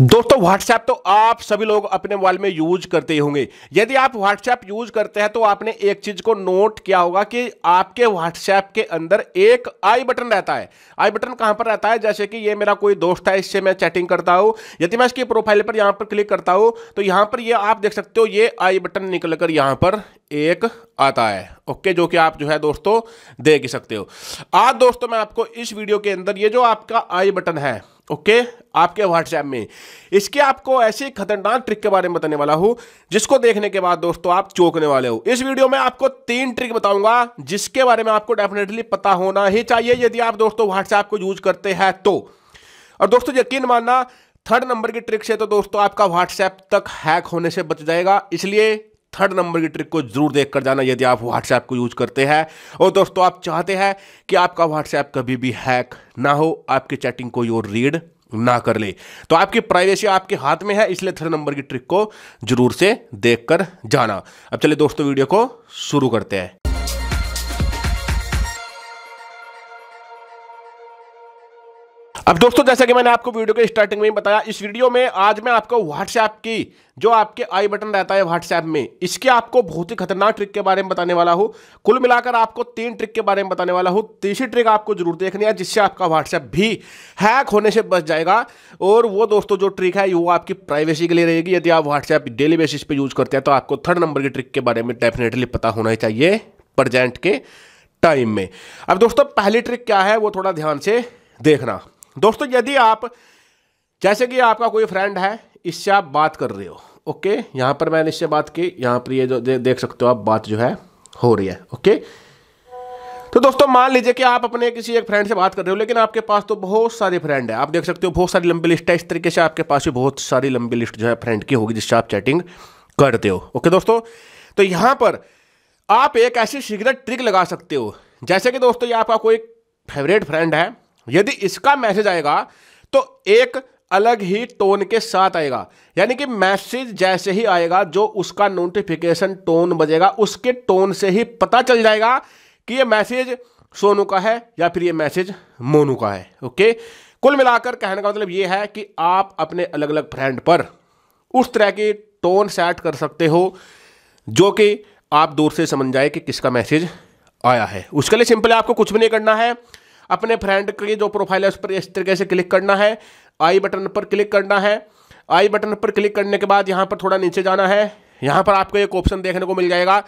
दोस्तों व्हाट्सएप तो आप सभी लोग अपने मोबाइल में यूज करते ही होंगे यदि आप व्हाट्सएप यूज करते हैं तो आपने एक चीज को नोट किया होगा कि आपके व्हाट्सएप के अंदर एक आई बटन रहता है आई बटन कहां पर रहता है जैसे कि ये मेरा कोई दोस्त है इससे मैं चैटिंग करता हूं यदि मैं इसकी प्रोफाइल पर यहां पर क्लिक करता हूं तो यहां पर ये आप देख सकते हो ये आई बटन निकल कर यहां पर एक आता है ओके जो कि आप जो है दोस्तों देख ही सकते हो आज दोस्तों मैं आपको इस वीडियो के अंदर ये जो आपका आई बटन है ओके okay? आपके व्हाट्सएप में इसके आपको ऐसे खतरनाक ट्रिक के बारे में बताने वाला हूं जिसको देखने के बाद दोस्तों आप चौंकने वाले हो इस वीडियो में आपको तीन ट्रिक बताऊंगा जिसके बारे में आपको डेफिनेटली पता होना ही चाहिए यदि आप दोस्तों व्हाट्सएप को यूज करते हैं तो और दोस्तों यकीन मानना थर्ड नंबर की ट्रिक से तो दोस्तों आपका व्हाट्सएप तक हैक होने से बच जाएगा इसलिए थर्ड नंबर की ट्रिक को जरूर देख कर जाना यदि आप व्हाट्सएप को यूज करते हैं और दोस्तों आप चाहते हैं कि आपका व्हाट्सएप कभी भी हैक ना हो आपकी चैटिंग को योर रीड ना कर ले तो आपकी प्राइवेसी आपके हाथ में है इसलिए थर्ड नंबर की ट्रिक को जरूर से देख कर जाना अब चलिए दोस्तों वीडियो को शुरू करते हैं अब दोस्तों जैसा कि मैंने आपको वीडियो के स्टार्टिंग में बताया इस वीडियो में आज मैं आपको व्हाट्सएप की जो आपके आई बटन रहता है व्हाट्सएप में इसके आपको बहुत ही खतरनाक ट्रिक के बारे में बताने वाला हूँ कुल मिलाकर आपको तीन ट्रिक के बारे में बताने वाला हूँ तीसरी ट्रिक आपको जरूर देखनी है जिससे आपका व्हाट्सएप भी हैक होने से बच जाएगा और वो दोस्तों जो ट्रिक है वो आपकी प्राइवेसी के लिए रहेगी यदि आप व्हाट्सएप डेली बेसिस पर यूज करते हैं तो आपको थर्ड नंबर की ट्रिक के बारे में डेफिनेटली पता होना चाहिए प्रजेंट के टाइम में अब दोस्तों पहली ट्रिक क्या है वो थोड़ा ध्यान से देखना दोस्तों यदि आप जैसे कि आपका कोई फ्रेंड है इससे आप बात कर रहे हो ओके यहाँ पर मैंने इससे बात की यहाँ पर ये जो दे, देख सकते हो आप बात जो है हो रही है ओके तो दोस्तों मान लीजिए कि आप अपने किसी एक फ्रेंड से बात कर रहे हो लेकिन आपके पास तो बहुत सारे फ्रेंड है आप देख सकते हो बहुत सारी लंबी लिस्ट है इस तरीके से आपके पास भी बहुत सारी लंबी लिस्ट जो है फ्रेंड की होगी जिससे आप चैटिंग करते हो ओके दोस्तों तो यहाँ पर आप एक ऐसी सीक्रेट ट्रिक लगा सकते हो जैसे कि दोस्तों ये आपका कोई फेवरेट फ्रेंड है यदि इसका मैसेज आएगा तो एक अलग ही टोन के साथ आएगा यानी कि मैसेज जैसे ही आएगा जो उसका नोटिफिकेशन टोन बजेगा उसके टोन से ही पता चल जाएगा कि ये मैसेज सोनू का है या फिर ये मैसेज मोनू का है ओके कुल मिलाकर कहने का मतलब ये है कि आप अपने अलग अलग फ्रेंड पर उस तरह की टोन सेट कर सकते हो जो कि आप दूर से समझ जाए कि किसका मैसेज आया है उसके लिए सिंपली आपको कुछ भी नहीं करना है अपने फ्रेंड की जो प्रोफाइल है उस पर इस तरीके से क्लिक करना है आई बटन पर क्लिक करना है आई बटन पर क्लिक करने के बाद यहाँ पर थोड़ा नीचे जाना है यहाँ पर आपको एक ऑप्शन देखने को मिल जाएगा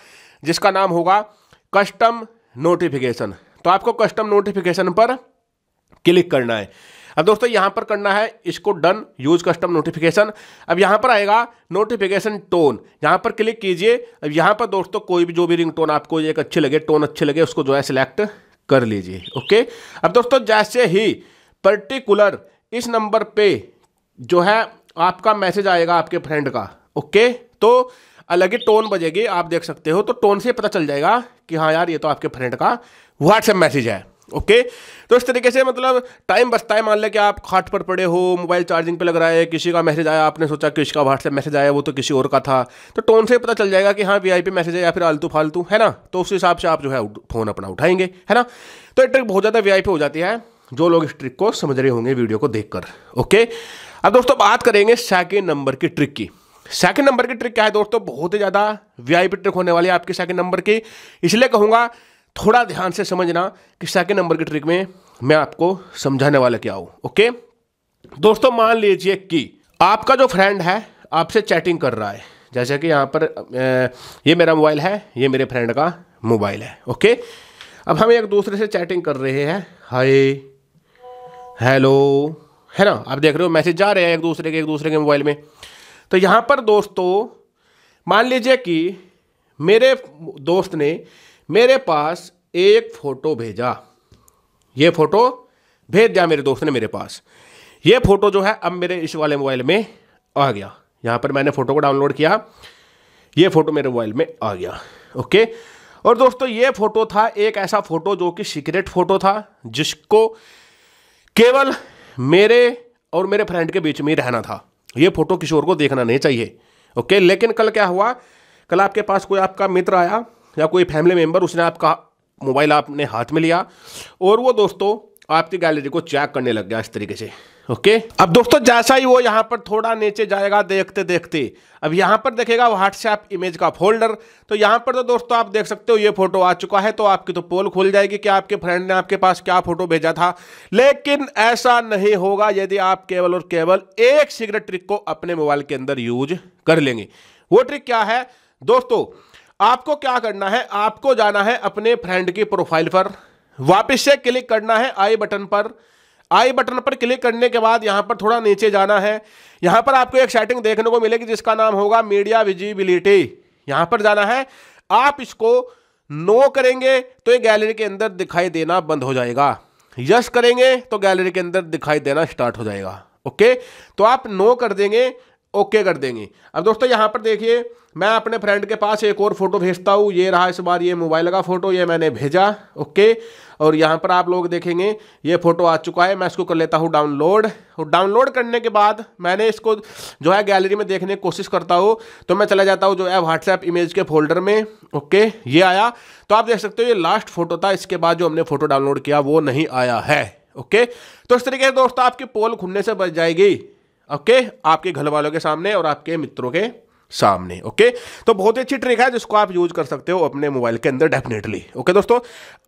जिसका नाम होगा कस्टम नोटिफिकेशन तो आपको कस्टम नोटिफिकेशन पर क्लिक करना है अब दोस्तों यहाँ पर करना है इसको डन यूज कस्टम नोटिफिकेशन अब यहाँ पर आएगा नोटिफिकेशन टोन यहाँ पर क्लिक कीजिए अब यहाँ पर दोस्तों कोई भी जो भी रिंग टोन आपको एक अच्छे लगे टोन अच्छे लगे उसको जो है सिलेक्ट कर लीजिए ओके अब दोस्तों जैसे ही पर्टिकुलर इस नंबर पे जो है आपका मैसेज आएगा आपके फ्रेंड का ओके तो अलग ही टोन बजेगी आप देख सकते हो तो टोन से पता चल जाएगा कि हाँ यार ये तो आपके फ्रेंड का व्हाट्सएप मैसेज है ओके okay? तो इस तरीके से मतलब टाइम बचता है मान लें कि आप खाट पर पड़े हो मोबाइल चार्जिंग पे लग रहा है किसी का मैसेज आया आपने सोचा किसी का व्हाट्सएप मैसेज आया वो तो किसी और का था तो टोन से पता चल जाएगा कि हाँ वीआईपी मैसेज है या फिर आलतू फालतू है ना तो उस हिसाब से आप जो है फ़ोन अपना उठाएंगे है ना तो ये ट्रिक बहुत ज़्यादा वी हो जाती है जो लोग इस ट्रिक को समझ रहे होंगे वीडियो को देख ओके अब दोस्तों बात करेंगे सेकेंड नंबर की ट्रिक की सेकेंड नंबर की ट्रिक क्या है दोस्तों बहुत ही ज़्यादा वी ट्रिक होने वाली है आपकी सेकेंड नंबर की इसलिए कहूँगा थोड़ा ध्यान से समझना कि सेकेंड नंबर की ट्रिक में मैं आपको समझाने वाला क्या हूं ओके दोस्तों मान लीजिए कि आपका जो फ्रेंड है आपसे चैटिंग कर रहा है जैसे कि यहाँ पर ये मेरा मोबाइल है ये मेरे फ्रेंड का मोबाइल है ओके अब हम एक दूसरे से चैटिंग कर रहे हैं हाय हेलो है ना आप देख रहे हो मैसेज जा रहे हैं एक दूसरे के एक दूसरे के मोबाइल में तो यहां पर दोस्तों मान लीजिए कि मेरे दोस्त ने मेरे पास एक फ़ोटो भेजा ये फ़ोटो भेज दिया मेरे दोस्त ने मेरे पास ये फ़ोटो जो है अब मेरे इस वाले मोबाइल में आ गया यहां पर मैंने फ़ोटो को डाउनलोड किया ये फ़ोटो मेरे मोबाइल में आ गया ओके और दोस्तों ये फ़ोटो था एक ऐसा फ़ोटो जो कि सीक्रेट फ़ोटो था जिसको केवल मेरे और मेरे फ्रेंड के बीच में ही रहना था ये फ़ोटो किशोर को देखना नहीं चाहिए ओके लेकिन कल क्या हुआ कल आपके पास कोई आपका मित्र आया या कोई फैमिली मेम्बर उसने आपका मोबाइल आपने हाथ में लिया और वो दोस्तों आपकी गैलरी को चेक करने लग गया इस तरीके से ओके अब दोस्तों जैसा ही वो यहाँ पर थोड़ा नीचे जाएगा देखते देखते अब यहाँ पर देखेगा व्हाट्सएप इमेज का फोल्डर तो यहाँ पर तो दोस्तों आप देख सकते हो ये फोटो आ चुका है तो आपकी तो पोल खुल जाएगी कि आपके फ्रेंड ने आपके पास क्या फोटो भेजा था लेकिन ऐसा नहीं होगा यदि आप केवल और केवल एक सिगरेट ट्रिक को अपने मोबाइल के अंदर यूज कर लेंगे वो ट्रिक क्या है दोस्तों आपको क्या करना है आपको जाना है अपने फ्रेंड की प्रोफाइल पर वापस से क्लिक करना है आई बटन पर आई बटन पर क्लिक करने के बाद यहां पर थोड़ा नीचे जाना है यहां पर आपको एक सेटिंग देखने को मिलेगी जिसका नाम होगा मीडिया विजिबिलिटी यहां पर जाना है आप इसको नो करेंगे तो ये गैलरी के अंदर दिखाई देना बंद हो जाएगा यस करेंगे तो गैलरी के अंदर दिखाई देना स्टार्ट हो जाएगा ओके तो आप नो कर देंगे ओके कर देंगे अब दोस्तों यहाँ पर देखिए मैं अपने फ्रेंड के पास एक और फ़ोटो भेजता हूँ ये रहा इस बार ये मोबाइल का फ़ोटो ये मैंने भेजा ओके और यहाँ पर आप लोग देखेंगे ये फ़ोटो आ चुका है मैं इसको कर लेता हूँ डाउनलोड और डाउनलोड करने के बाद मैंने इसको जो है गैलरी में देखने की कोशिश करता हूँ तो मैं चला जाता हूँ जो है व्हाट्सएप इमेज के फोल्डर में ओके ये आया तो आप देख सकते हो ये लास्ट फ़ोटो था इसके बाद जो हमने फ़ोटो डाउनलोड किया वो नहीं आया है ओके तो इस तरीके से दोस्तों आपकी पोल खुलने से बच जाएगी ओके आपके घर वालों के सामने और आपके मित्रों के सामने ओके तो बहुत ही अच्छी ट्रिक है जिसको आप यूज कर सकते हो अपने मोबाइल के अंदर डेफिनेटली ओके दोस्तों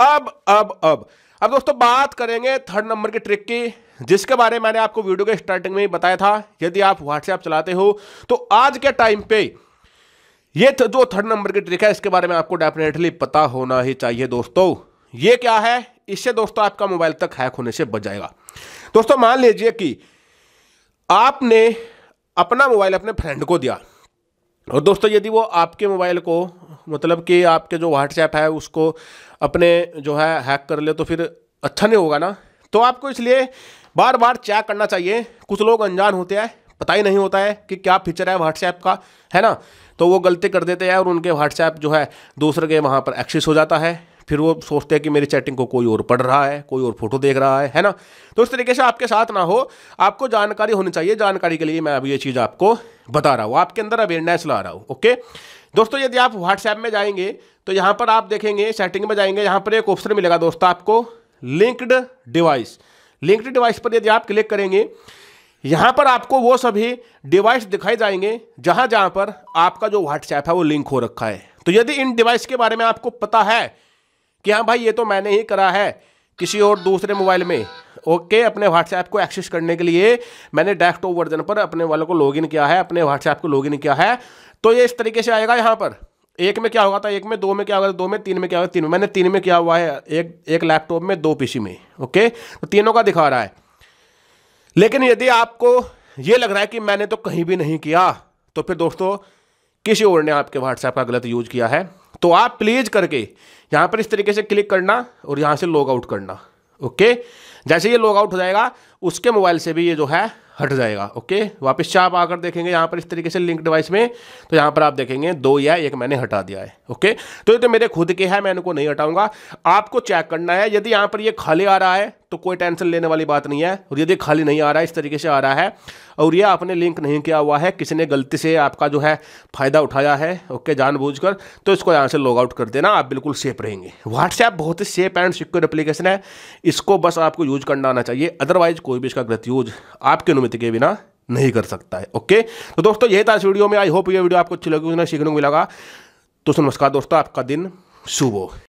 अब अब अब अब दोस्तों बात करेंगे थर्ड नंबर की ट्रिक की जिसके बारे में मैंने आपको वीडियो के स्टार्टिंग में ही बताया था यदि आप व्हाट्सएप चलाते हो तो आज के टाइम पे ये जो थर्ड नंबर की ट्रिक है इसके बारे में आपको डेफिनेटली पता होना ही चाहिए दोस्तों ये क्या है इससे दोस्तों आपका मोबाइल तक हैक होने से बच जाएगा दोस्तों मान लीजिए कि आपने अपना मोबाइल अपने फ्रेंड को दिया और दोस्तों यदि वो आपके मोबाइल को मतलब कि आपके जो व्हाट्सएप है उसको अपने जो है हैक कर ले तो फिर अच्छा नहीं होगा ना तो आपको इसलिए बार बार चेक करना चाहिए कुछ लोग अनजान होते हैं पता ही नहीं होता है कि क्या फीचर है व्हाट्सएप का है ना तो वो गलती कर देते हैं और उनके व्हाट्सएप जो है दूसरे के वहाँ पर एक्सेस हो जाता है फिर वो सोचते हैं कि मेरी चैटिंग को कोई और पढ़ रहा है कोई और फोटो देख रहा है है ना तो इस तरीके से आपके साथ ना हो आपको जानकारी होनी चाहिए जानकारी के लिए मैं अब ये चीज़ आपको बता रहा हूँ आपके अंदर अवेयरनेस ला रहा हूँ ओके दोस्तों यदि आप व्हाट्सएप में जाएंगे तो यहाँ पर आप देखेंगे सेटिंग में जाएंगे यहाँ पर एक ऑप्शन मिलेगा दोस्तों आपको लिंक्ड डिवाइस लिंक्ड डिवाइस पर यदि आप क्लिक करेंगे यहाँ पर आपको वो सभी डिवाइस दिखाई जाएंगे जहाँ जहाँ पर आपका जो व्हाट्सएप है वो लिंक हो रखा है तो यदि इन डिवाइस के बारे में आपको पता है कि हाँ भाई ये तो मैंने ही करा है किसी और दूसरे मोबाइल में ओके okay, अपने व्हाट्सएप को एक्सेस करने के लिए मैंने डेस्कटॉप वर्जन पर अपने वालों को लॉगिन किया है अपने व्हाट्सएप को लॉगिन किया है तो ये इस तरीके से आएगा यहाँ पर एक में क्या होगा था एक में दो में क्या होगा दो में तीन में क्या होगा तीन में मैंने तीन में क्या हुआ है एक एक लैपटॉप में दो पीसी में ओके तो तीनों का दिखा रहा है लेकिन यदि आपको ये लग रहा है कि मैंने तो कहीं भी नहीं किया तो फिर दोस्तों किसी और ने आपके व्हाट्सएप का गलत यूज किया है तो आप प्लीज करके यहां पर इस तरीके से क्लिक करना और यहां से लॉग आउट करना ओके जैसे ये लॉग आउट हो जाएगा उसके मोबाइल से भी ये जो है हट जाएगा ओके वापस से आप आकर देखेंगे यहाँ पर इस तरीके से लिंक डिवाइस में तो यहाँ पर आप देखेंगे दो या एक मैंने हटा दिया है ओके तो ये तो मेरे खुद के हैं मैं इनको नहीं हटाऊंगा आपको चेक करना है यदि यहाँ पर ये खाली आ रहा है तो कोई टेंशन लेने वाली बात नहीं है और यदि खाली नहीं आ रहा है इस तरीके से आ रहा है और ये आपने लिंक नहीं किया हुआ है किसी ने गलती से आपका जो है फ़ायदा उठाया है ओके जानबूझ तो इसको यहाँ से लॉग आउट कर देना आप बिल्कुल सेफ रहेंगे व्हाट्सएप बहुत ही सेफ एंड सिक्योर एप्लीकेशन है इसको बस आपको यूज करना आना चाहिए अदरवाइज कोई कोई भी इसका गलत यूज आपकी अनुमति के बिना नहीं कर सकता है ओके तो दोस्तों यही था इस वीडियो में आई होप ये वीडियो आपको अच्छी लगी उसने सीखने को मिला तो नमस्कार दोस्तों आपका दिन शुभ हो